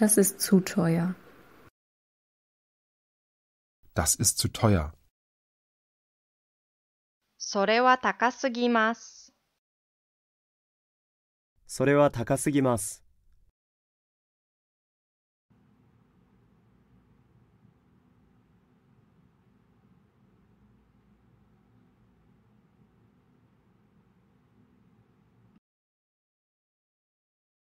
Das ist zu teuer. Das ist zu teuer. それは高すぎます。それは高すぎます。